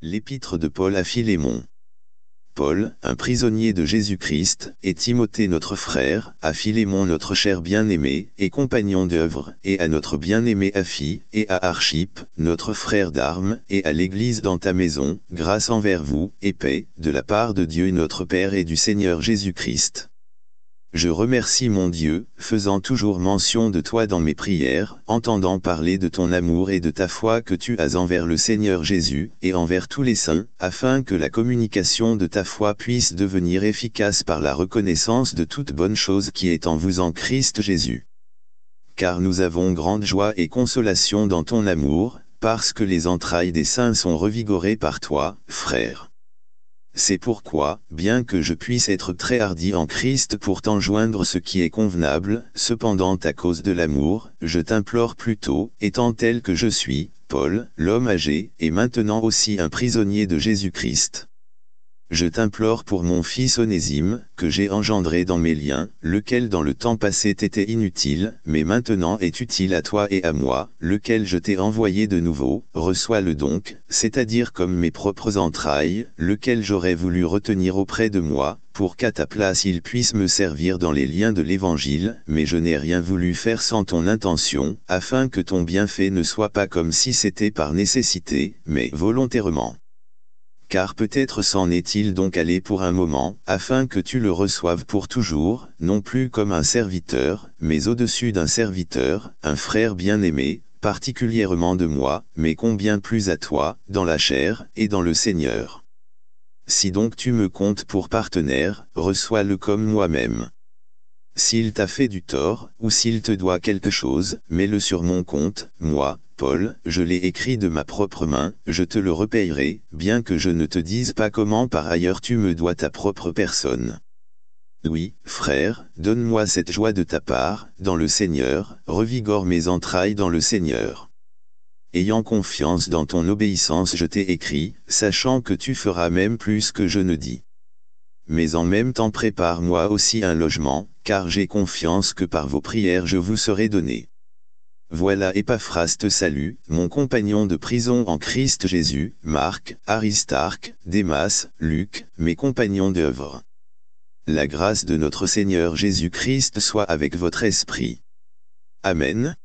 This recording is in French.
l'épître de Paul à Philémon. Paul, un prisonnier de Jésus-Christ, et Timothée notre frère, à Philémon notre cher bien-aimé, et compagnon d'œuvre, et à notre bien-aimé fille, et à Archip, notre frère d'armes, et à l'Église dans ta maison, grâce envers vous, et paix, de la part de Dieu notre Père et du Seigneur Jésus-Christ. Je remercie mon Dieu, faisant toujours mention de toi dans mes prières, entendant parler de ton amour et de ta foi que tu as envers le Seigneur Jésus, et envers tous les saints, afin que la communication de ta foi puisse devenir efficace par la reconnaissance de toute bonne chose qui est en vous en Christ Jésus. Car nous avons grande joie et consolation dans ton amour, parce que les entrailles des saints sont revigorées par toi, frère. C'est pourquoi, bien que je puisse être très hardi en Christ pour t'enjoindre ce qui est convenable, cependant à cause de l'amour, je t'implore plutôt, étant tel que je suis, Paul, l'homme âgé, et maintenant aussi un prisonnier de Jésus-Christ. Je t'implore pour mon fils onésime, que j'ai engendré dans mes liens, lequel dans le temps passé t'était inutile, mais maintenant est utile à toi et à moi, lequel je t'ai envoyé de nouveau, reçois-le donc, c'est-à-dire comme mes propres entrailles, lequel j'aurais voulu retenir auprès de moi, pour qu'à ta place il puisse me servir dans les liens de l'Évangile, mais je n'ai rien voulu faire sans ton intention, afin que ton bienfait ne soit pas comme si c'était par nécessité, mais volontairement car peut-être s'en est-il donc allé pour un moment, afin que tu le reçoives pour toujours, non plus comme un serviteur, mais au-dessus d'un serviteur, un frère bien-aimé, particulièrement de moi, mais combien plus à toi, dans la chair, et dans le Seigneur. Si donc tu me comptes pour partenaire, reçois-le comme moi-même. S'il t'a fait du tort, ou s'il te doit quelque chose, mets-le sur mon compte, moi, Paul, je l'ai écrit de ma propre main, je te le repayerai, bien que je ne te dise pas comment par ailleurs tu me dois ta propre personne. Oui, frère, donne-moi cette joie de ta part, dans le Seigneur, revigore mes entrailles dans le Seigneur. Ayant confiance dans ton obéissance je t'ai écrit, sachant que tu feras même plus que je ne dis mais en même temps prépare moi aussi un logement, car j'ai confiance que par vos prières je vous serai donné. Voilà Epaphraste te salue, mon compagnon de prison en Christ Jésus, Marc, Aristarque, Démas, Luc, mes compagnons d'œuvre. La grâce de notre Seigneur Jésus-Christ soit avec votre esprit. Amen.